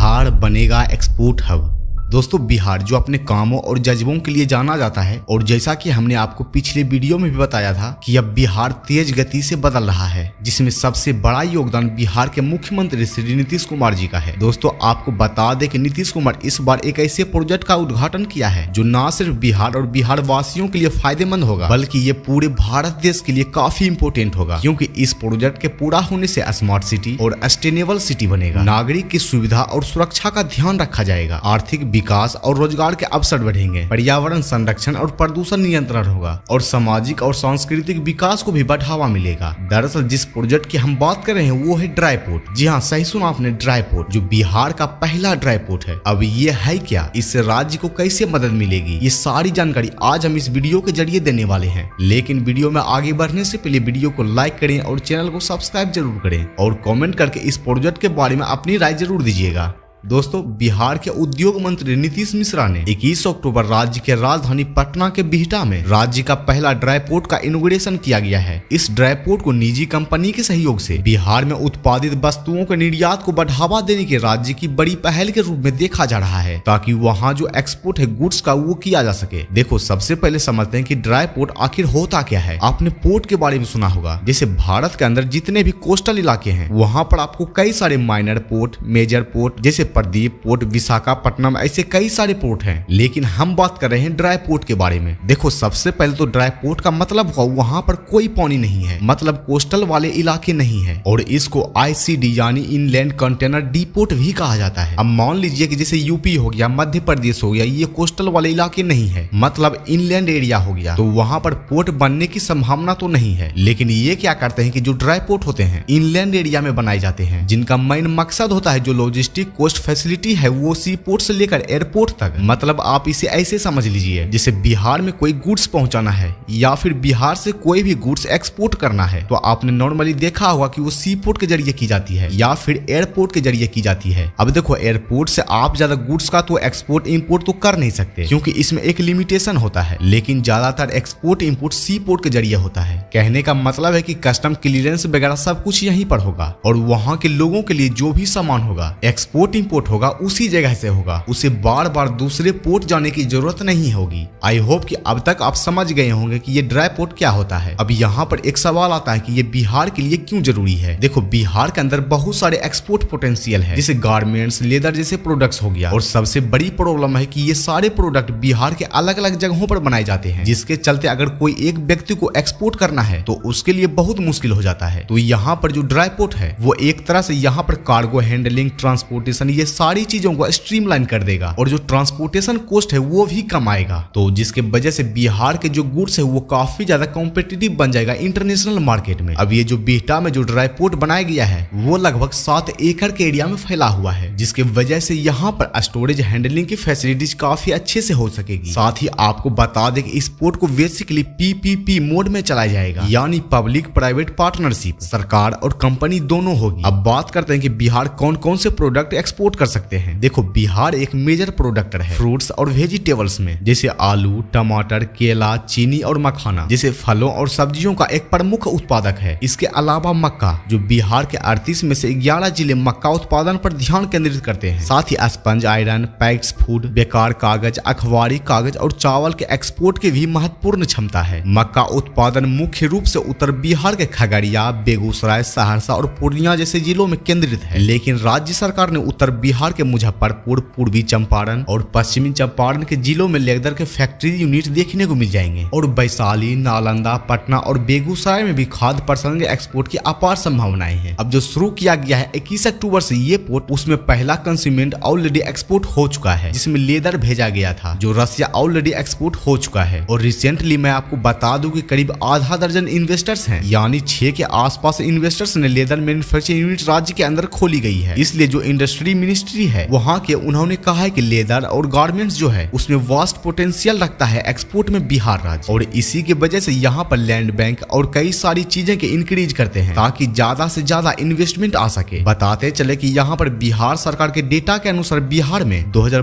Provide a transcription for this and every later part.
धार बनेगा export hub दोस्तों बिहार जो अपने कामों और जज्बों के लिए जाना जाता है और जैसा कि हमने आपको पिछले वीडियो में भी बताया था कि अब बिहार तेज गति से बदल रहा है जिसमें सबसे बड़ा योगदान बिहार के मुख्यमंत्री श्री नीतीश कुमार जी का है दोस्तों आपको बता दें कि नीतीश कुमार इस बार एक ऐसे प्रोजेक्ट का उद्घाटन किया है जो न सिर्फ बिहार और बिहार वासियों के लिए फायदेमंद होगा बल्कि ये पूरे भारत देश के लिए काफी इम्पोर्टेंट होगा क्यूँकी इस प्रोजेक्ट के पूरा होने से स्मार्ट सिटी और सस्टेनेबल सिटी बनेगा नागरिक की सुविधा और सुरक्षा का ध्यान रखा जाएगा आर्थिक विकास और रोजगार के अवसर बढ़ेंगे पर्यावरण संरक्षण और प्रदूषण नियंत्रण होगा और सामाजिक और सांस्कृतिक विकास को भी बढ़ावा मिलेगा दरअसल जिस प्रोजेक्ट की हम बात कर रहे हैं वो है ड्राई पोर्ट जी हाँ सही सुना आपने ड्राई पोर्ट जो बिहार का पहला ड्राई पोर्ट है अब ये है क्या इससे राज्य को कैसे मदद मिलेगी ये सारी जानकारी आज हम इस वीडियो के जरिए देने वाले हैं लेकिन वीडियो में आगे बढ़ने से पहले वीडियो को लाइक करें और चैनल को सब्सक्राइब जरूर करें और कमेंट करके इस प्रोजेक्ट के बारे में अपनी राय जरूर दीजिएगा दोस्तों बिहार के उद्योग मंत्री नीतीश मिश्रा ने 21 अक्टूबर राज्य के राजधानी पटना के बिहटा में राज्य का पहला ड्राई पोर्ट का इनोग्रेशन किया गया है इस ड्राई पोर्ट को निजी कंपनी के सहयोग से बिहार में उत्पादित वस्तुओं के निर्यात को बढ़ावा देने के राज्य की बड़ी पहल के रूप में देखा जा रहा है ताकि वहाँ जो एक्सपोर्ट है गुड्स का वो किया जा सके देखो सबसे पहले समझते हैं की ड्राई पोर्ट आखिर होता क्या है आपने पोर्ट के बारे में सुना होगा जैसे भारत के अंदर जितने भी कोस्टल इलाके हैं वहाँ पर आपको कई सारे माइनर पोर्ट मेजर पोर्ट जैसे प्रदीप पोर्ट विशाखापट्टनम ऐसे कई सारे पोर्ट हैं लेकिन हम बात कर रहे हैं ड्राई पोर्ट के बारे में देखो सबसे पहले तो ड्राई पोर्ट का मतलब हुआ वहाँ पर कोई पानी नहीं है मतलब कोस्टल वाले इलाके नहीं है और इसको आईसीडी यानी इनलैंड कंटेनर पोर्ट भी कहा जाता है अब मान लीजिए कि जैसे यूपी हो गया मध्य प्रदेश हो गया ये कोस्टल वाले इलाके नहीं है मतलब इनलैंड एरिया हो गया तो वहाँ पर पोर्ट बनने की संभावना तो नहीं है लेकिन ये क्या करते हैं की जो ड्राई पोर्ट होते हैं इनलैंड एरिया में बनाए जाते हैं जिनका मेन मकसद होता है जो लॉजिस्टिक कोस्ट फैसिलिटी है वो सी पोर्ट से लेकर एयरपोर्ट तक मतलब आप इसे ऐसे समझ लीजिए जिसे बिहार में कोई गुड्स पहुंचाना है या फिर बिहार से कोई भी गुड्स एक्सपोर्ट करना है तो आपने नॉर्मली देखा होगा कि वो सी पोर्ट के जरिए की जाती है या फिर एयरपोर्ट के जरिए की जाती है अब देखो एयरपोर्ट से आप ज्यादा गुड्स का तो एक्सपोर्ट इम्पोर्ट तो कर नहीं सकते क्योंकि इसमें एक लिमिटेशन होता है लेकिन ज्यादातर एक्सपोर्ट इम्पोर्ट सी पोर्ट के जरिए होता है कहने का मतलब है की कस्टम क्लियरेंस वगैरह सब कुछ यही पर होगा और वहाँ के लोगों के लिए जो भी सामान होगा एक्सपोर्ट इम्पोर्ट पोर्ट होगा उसी जगह से होगा उसे बार बार दूसरे पोर्ट जाने की जरूरत नहीं होगी आई होप कि अब तक आप समझ गए होंगे कि ये ड्राई पोर्ट क्या होता है अब यहाँ पर एक सवाल आता है कि ये बिहार के लिए क्यों जरूरी है देखो बिहार के अंदर बहुत सारे एक्सपोर्ट पोटेंशियल है जैसे गार्मेंट्स लेदर जैसे प्रोडक्ट्स हो गया और सबसे बड़ी प्रॉब्लम है की ये सारे प्रोडक्ट बिहार के अलग अलग जगहों पर बनाए जाते हैं जिसके चलते अगर कोई एक व्यक्ति को एक्सपोर्ट करना है तो उसके लिए बहुत मुश्किल हो जाता है तो यहाँ पर जो ड्राई पोर्ट है वो एक तरह से यहाँ पर कार्गो हैंडलिंग ट्रांसपोर्टेशन ये सारी चीजों को स्ट्रीमलाइन कर देगा और जो ट्रांसपोर्टेशन कोस्ट है वो भी कम आएगा तो जिसके वजह से बिहार के जो गुड्स है वो काफी ज्यादा कॉम्पिटेटिव बन जाएगा इंटरनेशनल मार्केट में अब ये जो बिहटा में जो ड्राई पोर्ट बनाया गया है वो लगभग सात एकड़ के एरिया में फैला हुआ है जिसके वजह से यहाँ पर स्टोरेज हैंडलिंग की फैसिलिटीज काफी अच्छे से हो सकेगी साथ ही आपको बता दें कि इस पोर्ट को बेसिकली पीपीपी मोड में चलाया जाएगा यानी पब्लिक प्राइवेट पार्टनरशिप सरकार और कंपनी दोनों होगी अब बात करते हैं कि बिहार कौन कौन से प्रोडक्ट एक्सपोर्ट एक्सपोर्ट कर सकते हैं देखो बिहार एक मेजर प्रोडक्टर है फ्रूट्स और वेजिटेबल्स में जैसे आलू टमाटर केला चीनी और मखाना जैसे फलों और सब्जियों का एक प्रमुख उत्पादक है इसके अलावा मक्का जो बिहार के अड़तीस में से ग्यारह जिले मक्का उत्पादन पर ध्यान केंद्रित करते हैं साथ ही स्पंज आयरन पैक्स फूड बेकार कागज अखबारी कागज और चावल के एक्सपोर्ट की भी महत्वपूर्ण क्षमता है मक्का उत्पादन मुख्य रूप से उत्तर बिहार के खगड़िया बेगूसराय सहरसा और पूर्णिया जैसे जिलों में केंद्रित है लेकिन राज्य सरकार ने उत्तर बिहार के मुजफ्फरपुर पूर्वी चंपारण और पश्चिमी चंपारण के जिलों में लेदर के फैक्ट्री यूनिट देखने को मिल जाएंगे और वैशाली नालंदा पटना और बेगूसराय में भी खाद प्रसंग एक्सपोर्ट की अपार संभावनाएं हैं अब जो शुरू किया गया है इक्कीस अक्टूबर ऐसी ये पोर्ट उसमें पहला कंस्यूमेंट ऑलरेडी एक्सपोर्ट हो चुका है जिसमें लेदर भेजा गया था जो रसिया ऑलरेडी एक्सपोर्ट हो चुका है और रिसेंटली मैं आपको बता दू की करीब आधा दर्जन इन्वेस्टर्स है यानी छह के आस इन्वेस्टर्स ने लेदर मैन्युफैक्चरिंग यूनिट राज्य के अंदर खोली गई है इसलिए जो इंडस्ट्री मिनिस्ट्री है वहाँ के उन्होंने कहा है की लेदर और गार्मेंट्स जो है उसमें वास्ट पोटेंशियल रखता है एक्सपोर्ट में बिहार राज्य और इसी के वजह से यहाँ पर लैंड बैंक और कई सारी चीजें के इंक्रीज करते हैं ताकि ज्यादा से ज्यादा इन्वेस्टमेंट आ सके बताते चले की यहाँ पर बिहार सरकार के डेटा के अनुसार बिहार में दो हजार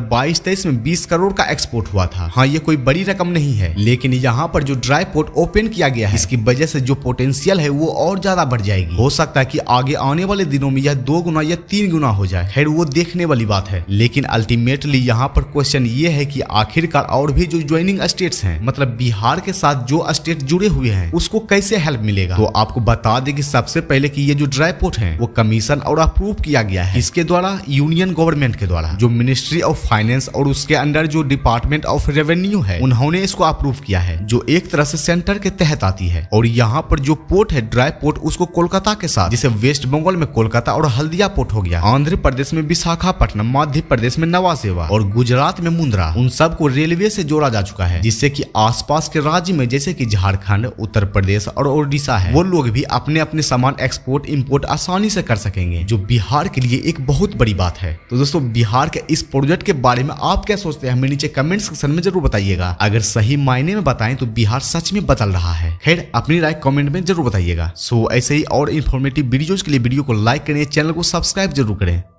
में बीस करोड़ का एक्सपोर्ट हुआ था हाँ ये कोई बड़ी रकम नहीं है लेकिन यहाँ पर जो ड्राई पोर्ट ओपन किया गया है इसकी वजह से जो पोटेंशियल है वो और ज्यादा बढ़ जाएगी हो सकता है की आगे आने वाले दिनों में यह दो गुना या तीन गुना हो जाए खैर वो देखने वाली बात है लेकिन अल्टीमेटली यहाँ पर क्वेश्चन ये है कि आखिरकार और भी जो ज्वाइनिंग स्टेट्स हैं मतलब बिहार के साथ जो स्टेट जुड़े हुए हैं उसको कैसे हेल्प मिलेगा तो आपको बता दें कि सबसे पहले कि ये जो पोर्ट है वो कमीशन और अप्रूव किया गया है इसके द्वारा यूनियन गवर्नमेंट के द्वारा जो मिनिस्ट्री ऑफ फाइनेंस और उसके अंडर जो डिपार्टमेंट ऑफ रेवेन्यू है उन्होंने इसको अप्रूव किया है जो एक तरह से सेंटर के तहत आती है और यहाँ पर जो पोर्ट है ड्राई पोर्ट उसको कोलकाता के साथ जिसे वेस्ट बंगाल में कोलकाता और हल्दिया पोर्ट हो गया आंध्र प्रदेश में विशाखापट्टनम मध्य प्रदेश में नवा सेवा और गुजरात में मुंद्रा उन सबको रेलवे से जोड़ा जा चुका है जिससे कि आसपास के राज्य में जैसे कि झारखंड उत्तर प्रदेश और ओडिशा है वो लोग भी अपने अपने सामान एक्सपोर्ट इम्पोर्ट आसानी से कर सकेंगे जो बिहार के लिए एक बहुत बड़ी बात है तो दोस्तों बिहार के इस प्रोजेक्ट के बारे में आप क्या सोचते हैं हमें नीचे कमेंट सेक्शन में जरूर बताइएगा अगर सही मायने में बताए तो बिहार सच में बदल रहा है खैर अपनी राय कमेंट में जरूर बताइएगा सो ऐसे ही और इन्फॉर्मेटिव वीडियोज के लिए वीडियो को लाइक करें चैनल को सब्सक्राइब जरूर करें